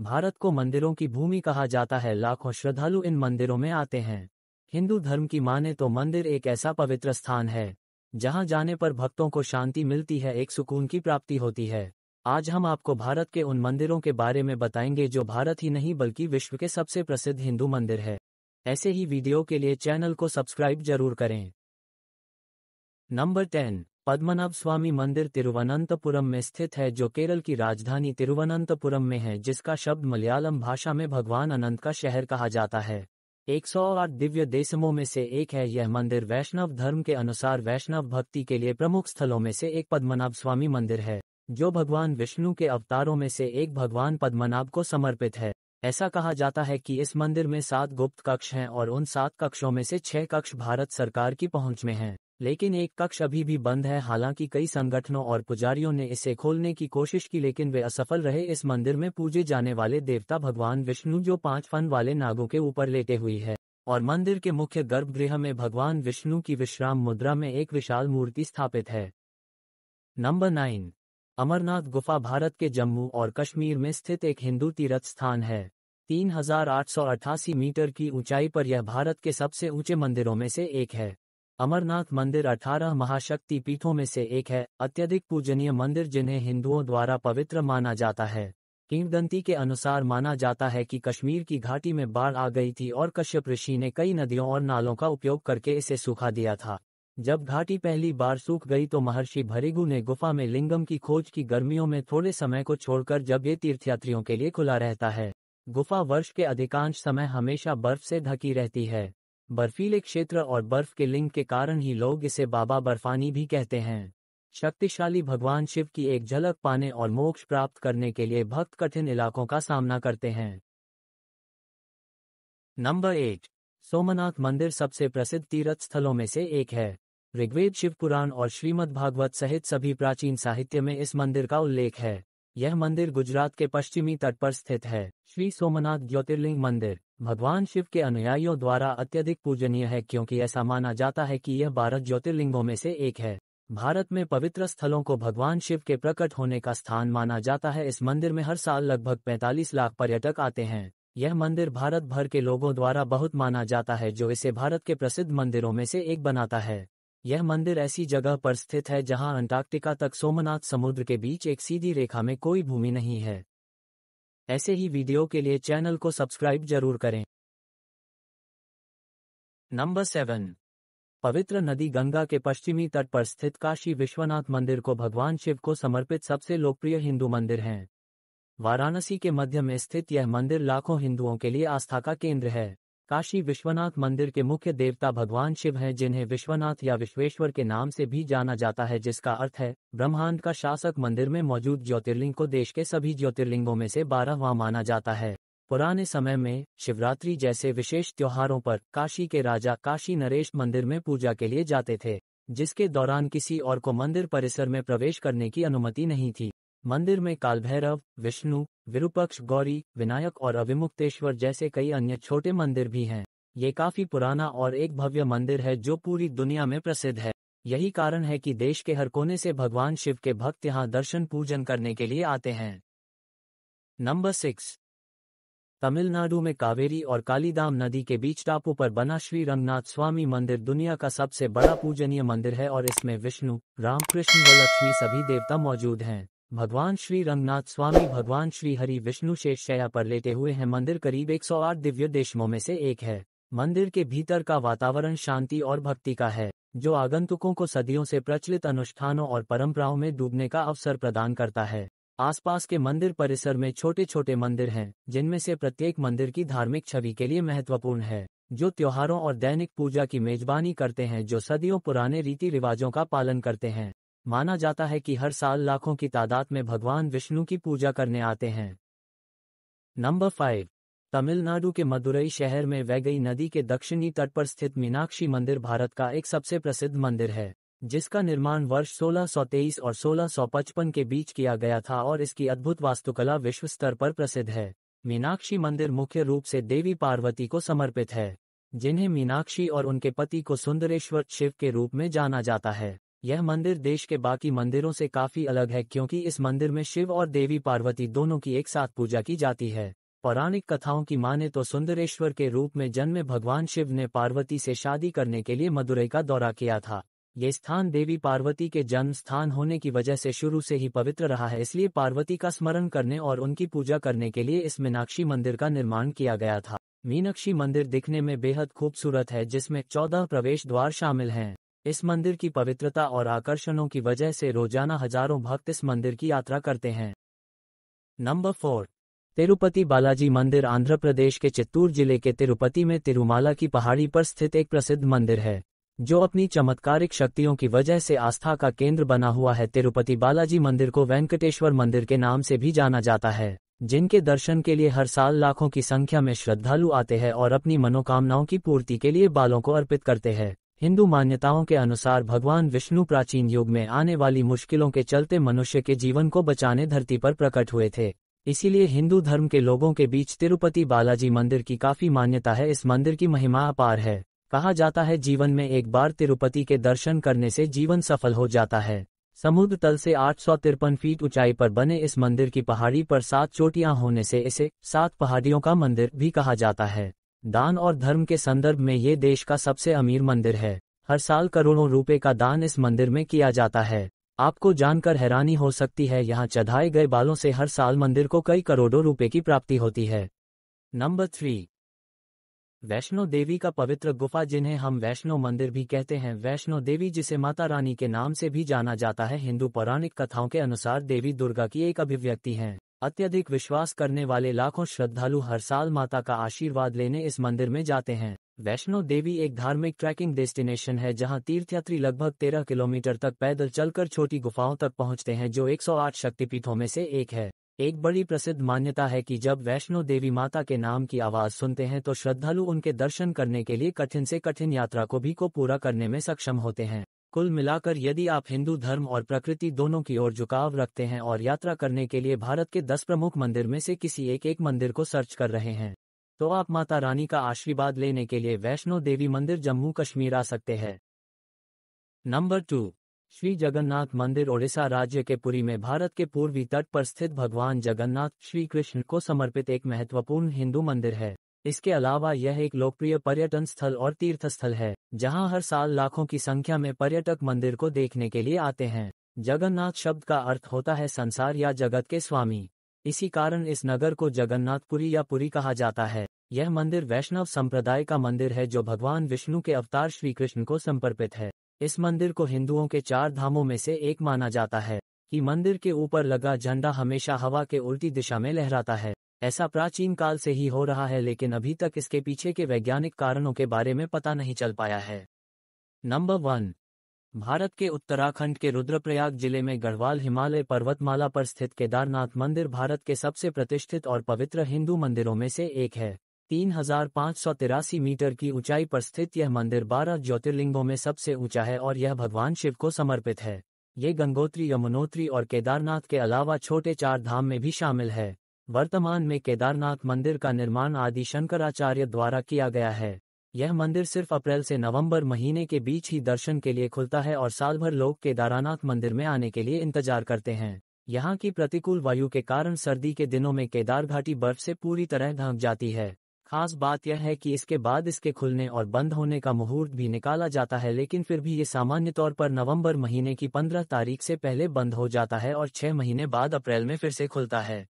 भारत को मंदिरों की भूमि कहा जाता है लाखों श्रद्धालु इन मंदिरों में आते हैं हिंदू धर्म की माने तो मंदिर एक ऐसा पवित्र स्थान है जहां जाने पर भक्तों को शांति मिलती है एक सुकून की प्राप्ति होती है आज हम आपको भारत के उन मंदिरों के बारे में बताएंगे जो भारत ही नहीं बल्कि विश्व के सबसे प्रसिद्ध हिंदू मंदिर है ऐसे ही वीडियो के लिए चैनल को सब्सक्राइब जरूर करें नंबर टेन पद्मनाभ स्वामी मंदिर तिरुवनंतपुरम में स्थित है जो केरल की राजधानी तिरुवनंतपुरम में है जिसका शब्द मलयालम भाषा में भगवान अनंत का शहर कहा जाता है 108 दिव्य देशमों में से एक है यह मंदिर वैष्णव धर्म के अनुसार वैष्णव भक्ति के लिए प्रमुख स्थलों में से एक पद्मनाभ स्वामी मंदिर है जो भगवान विष्णु के अवतारों में से एक भगवान पद्मनाभ को समर्पित है ऐसा कहा जाता है कि इस मंदिर में सात गुप्त कक्ष हैं और उन सात कक्षों में से छह कक्ष भारत सरकार की पहुंच में हैं। लेकिन एक कक्ष अभी भी बंद है हालांकि कई संगठनों और पुजारियों ने इसे खोलने की कोशिश की लेकिन वे असफल रहे इस मंदिर में पूजे जाने वाले देवता भगवान विष्णु जो पांच फन वाले नागों के ऊपर लेटे हुई है और मंदिर के मुख्य गर्भगृह में भगवान विष्णु की विश्राम मुद्रा में एक विशाल मूर्ति स्थापित है नंबर नाइन अमरनाथ गुफा भारत के जम्मू और कश्मीर में स्थित एक हिंदू तीर्थ स्थान है 3888 मीटर की ऊंचाई पर यह भारत के सबसे ऊंचे मंदिरों में से एक है अमरनाथ मंदिर 18 महाशक्ति पीठों में से एक है अत्यधिक पूजनीय मंदिर जिन्हें हिंदुओं द्वारा पवित्र माना जाता है किंवदंती के अनुसार माना जाता है कि कश्मीर की घाटी में बाढ़ आ गई थी और कश्यप ऋषि ने कई नदियों और नालों का उपयोग करके इसे सूखा दिया था जब घाटी पहली बार सूख गई तो महर्षि भरिगु ने गुफा में लिंगम की खोज की गर्मियों में थोड़े समय को छोड़कर जब ये तीर्थयात्रियों के लिए खुला रहता है गुफा वर्ष के अधिकांश समय हमेशा बर्फ से ढकी रहती है बर्फीले क्षेत्र और बर्फ के लिंग के कारण ही लोग इसे बाबा बर्फानी भी कहते हैं शक्तिशाली भगवान शिव की एक झलक पाने और मोक्ष प्राप्त करने के लिए भक्त कठिन इलाकों का सामना करते हैं नंबर एट सोमनाथ मंदिर सबसे प्रसिद्ध तीर्थ स्थलों में से एक है ऋग्वेद शिव पुराण और श्रीमद् भागवत सहित सभी प्राचीन साहित्य में इस मंदिर का उल्लेख है यह मंदिर गुजरात के पश्चिमी तट पर स्थित है श्री सोमनाथ ज्योतिर्लिंग मंदिर भगवान शिव के अनुयायियों द्वारा अत्यधिक पूजनीय है क्योंकि ऐसा माना जाता है कि यह भारत ज्योतिर्लिंगों में से एक है भारत में पवित्र स्थलों को भगवान शिव के प्रकट होने का स्थान माना जाता है इस मंदिर में हर साल लगभग 45 लाख पर्यटक आते हैं यह मंदिर भारत भर के लोगों द्वारा बहुत माना जाता है जो इसे भारत के प्रसिद्ध मंदिरों में से एक बनाता है यह मंदिर ऐसी जगह पर स्थित है जहां अंटार्कटिका तक सोमनाथ समुद्र के बीच एक सीधी रेखा में कोई भूमि नहीं है ऐसे ही वीडियो के लिए चैनल को सब्सक्राइब जरूर करें नंबर सेवन पवित्र नदी गंगा के पश्चिमी तट पर स्थित काशी विश्वनाथ मंदिर को भगवान शिव को समर्पित सबसे लोकप्रिय हिंदू मंदिर हैं वाराणसी के मध्य में स्थित यह मंदिर लाखों हिंदुओं के लिए आस्था का केंद्र है काशी विश्वनाथ मंदिर के मुख्य देवता भगवान शिव हैं जिन्हें विश्वनाथ या विश्वेश्वर के नाम से भी जाना जाता है जिसका अर्थ है ब्रह्मांड का शासक मंदिर में मौजूद ज्योतिर्लिंग को देश के सभी ज्योतिर्लिंगों में से बारहवा माना जाता है पुराने समय में शिवरात्रि जैसे विशेष त्योहारों पर काशी के राजा काशी नरेश मंदिर में पूजा के लिए जाते थे जिसके दौरान किसी और को मंदिर परिसर में प्रवेश करने की अनुमति नहीं थी मंदिर में कालभैरव विष्णु विरूपक्ष गौरी विनायक और अभिमुक्तेश्वर जैसे कई अन्य छोटे मंदिर भी हैं ये काफी पुराना और एक भव्य मंदिर है जो पूरी दुनिया में प्रसिद्ध है यही कारण है कि देश के हर कोने से भगवान शिव के भक्त यहाँ दर्शन पूजन करने के लिए आते हैं नंबर सिक्स तमिलनाडु में कावेरी और कालीदाम नदी के बीच टापू पर बना श्री रंगनाथ स्वामी मंदिर दुनिया का सबसे बड़ा पूजनीय मंदिर है और इसमें विष्णु रामकृष्ण व लक्ष्मी सभी देवता मौजूद हैं भगवान श्री रंगनाथ स्वामी भगवान श्री हरि विष्णु शेष शया पर लेते हुए हैं मंदिर करीब 108 दिव्य देशमों में से एक है मंदिर के भीतर का वातावरण शांति और भक्ति का है जो आगंतुकों को सदियों से प्रचलित अनुष्ठानों और परंपराओं में डूबने का अवसर प्रदान करता है आसपास के मंदिर परिसर में छोटे छोटे मंदिर हैं जिनमें से प्रत्येक मंदिर की धार्मिक छवि के लिए महत्वपूर्ण है जो त्योहारों और दैनिक पूजा की मेजबानी करते हैं जो सदियों पुराने रीति रिवाजों का पालन करते हैं माना जाता है कि हर साल लाखों की तादाद में भगवान विष्णु की पूजा करने आते हैं नंबर फाइव तमिलनाडु के मदुरई शहर में वैगई नदी के दक्षिणी तट पर स्थित मीनाक्षी मंदिर भारत का एक सबसे प्रसिद्ध मंदिर है जिसका निर्माण वर्ष 1623 और 1655 के बीच किया गया था और इसकी अद्भुत वास्तुकला विश्व स्तर पर प्रसिद्ध है मीनाक्षी मंदिर मुख्य रूप से देवी पार्वती को समर्पित है जिन्हें मीनाक्षी और उनके पति को सुंदरेश्वर शिव के रूप में जाना जाता है यह मंदिर देश के बाकी मंदिरों से काफी अलग है क्योंकि इस मंदिर में शिव और देवी पार्वती दोनों की एक साथ पूजा की जाती है पौराणिक कथाओं की माने तो सुंदरेश्वर के रूप में जन्मे भगवान शिव ने पार्वती से शादी करने के लिए मदुरई का दौरा किया था ये स्थान देवी पार्वती के जन्म स्थान होने की वजह से शुरू से ही पवित्र रहा है इसलिए पार्वती का स्मरण करने और उनकी पूजा करने के लिए इस मीनाक्षी मंदिर का निर्माण किया गया था मीनाक्षी मंदिर दिखने में बेहद खूबसूरत है जिसमें चौदह प्रवेश द्वार शामिल हैं इस मंदिर की पवित्रता और आकर्षणों की वजह से रोजाना हजारों भक्त इस मंदिर की यात्रा करते हैं नंबर फोर तिरुपति बालाजी मंदिर आंध्र प्रदेश के चित्तूर जिले के तिरुपति में तिरुमाला की पहाड़ी पर स्थित एक प्रसिद्ध मंदिर है जो अपनी चमत्कारिक शक्तियों की वजह से आस्था का केंद्र बना हुआ है तिरुपति बालाजी मंदिर को वेंकटेश्वर मंदिर के नाम से भी जाना जाता है जिनके दर्शन के लिए हर साल लाखों की संख्या में श्रद्धालु आते हैं और अपनी मनोकामनाओं की पूर्ति के लिए बालों को अर्पित करते हैं हिंदू मान्यताओं के अनुसार भगवान विष्णु प्राचीन युग में आने वाली मुश्किलों के चलते मनुष्य के जीवन को बचाने धरती पर प्रकट हुए थे इसीलिए हिंदू धर्म के लोगों के बीच तिरुपति बालाजी मंदिर की काफी मान्यता है इस मंदिर की महिमा अपार है कहा जाता है जीवन में एक बार तिरुपति के दर्शन करने से जीवन सफल हो जाता है समुद्र तल से आठ फीट ऊंचाई पर बने इस मंदिर की पहाड़ी पर सात चोटियां होने से इसे सात पहाड़ियों का मंदिर भी कहा जाता है दान और धर्म के संदर्भ में ये देश का सबसे अमीर मंदिर है हर साल करोड़ों रुपए का दान इस मंदिर में किया जाता है आपको जानकर हैरानी हो सकती है यहाँ चढ़ाए गए बालों से हर साल मंदिर को कई करोड़ों रुपए की प्राप्ति होती है नंबर थ्री वैष्णो देवी का पवित्र गुफा जिन्हें हम वैष्णो मंदिर भी कहते हैं वैष्णो देवी जिसे माता रानी के नाम से भी जाना जाता है हिंदू पौराणिक कथाओं के अनुसार देवी दुर्गा की एक अभिव्यक्ति है अत्यधिक विश्वास करने वाले लाखों श्रद्धालु हर साल माता का आशीर्वाद लेने इस मंदिर में जाते हैं वैष्णो देवी एक धार्मिक ट्रैकिंग डेस्टिनेशन है जहां तीर्थयात्री लगभग 13 किलोमीटर तक पैदल चलकर छोटी गुफाओं तक पहुंचते हैं जो 108 शक्तिपीठों में से एक है एक बड़ी प्रसिद्ध मान्यता है कि जब वैष्णो देवी माता के नाम की आवाज सुनते हैं तो श्रद्धालु उनके दर्शन करने के लिए कठिन से कठिन यात्रा को भी को पूरा करने में सक्षम होते हैं कुल मिलाकर यदि आप हिंदू धर्म और प्रकृति दोनों की ओर झुकाव रखते हैं और यात्रा करने के लिए भारत के दस प्रमुख मंदिर में से किसी एक एक मंदिर को सर्च कर रहे हैं तो आप माता रानी का आशीर्वाद लेने के लिए वैष्णो देवी मंदिर जम्मू कश्मीर आ सकते हैं नंबर टू श्री जगन्नाथ मंदिर ओडिशा राज्य के पुरी में भारत के पूर्वी तट पर स्थित भगवान जगन्नाथ श्री कृष्ण को समर्पित एक महत्वपूर्ण हिंदू मंदिर है इसके अलावा यह एक लोकप्रिय पर्यटन स्थल और तीर्थ स्थल है जहां हर साल लाखों की संख्या में पर्यटक मंदिर को देखने के लिए आते हैं जगन्नाथ शब्द का अर्थ होता है संसार या जगत के स्वामी इसी कारण इस नगर को जगन्नाथपुरी या पुरी कहा जाता है यह मंदिर वैष्णव संप्रदाय का मंदिर है जो भगवान विष्णु के अवतार श्री कृष्ण को समर्पित है इस मंदिर को हिंदुओं के चार धामों में से एक माना जाता है कि मंदिर के ऊपर लगा झंडा हमेशा हवा के उल्टी दिशा में लहराता है ऐसा प्राचीन काल से ही हो रहा है लेकिन अभी तक इसके पीछे के वैज्ञानिक कारणों के बारे में पता नहीं चल पाया है नंबर वन भारत के उत्तराखंड के रुद्रप्रयाग जिले में गढ़वाल हिमालय पर्वतमाला पर स्थित केदारनाथ मंदिर भारत के सबसे प्रतिष्ठित और पवित्र हिंदू मंदिरों में से एक है तीन हजार पाँच सौ तिरासी मीटर की ऊंचाई पर स्थित यह मंदिर बारह ज्योतिर्लिंगों में सबसे ऊंचा है और यह भगवान शिव को समर्पित है ये गंगोत्री यमुनोत्री और केदारनाथ के अलावा छोटे चार धाम में भी शामिल है वर्तमान में केदारनाथ मंदिर का निर्माण आदि शंकराचार्य द्वारा किया गया है यह मंदिर सिर्फ अप्रैल से नवंबर महीने के बीच ही दर्शन के लिए खुलता है और साल भर लोग केदारनाथ मंदिर में आने के लिए इंतजार करते हैं यहाँ की प्रतिकूल वायु के कारण सर्दी के दिनों में केदार घाटी बर्फ से पूरी तरह ढक जाती है खास बात यह है कि इसके बाद इसके खुलने और बंद होने का मुहूर्त भी निकाला जाता है लेकिन फिर भी ये सामान्य तौर पर नवंबर महीने की 15 तारीख से पहले बंद हो जाता है और 6 महीने बाद अप्रैल में फिर से खुलता है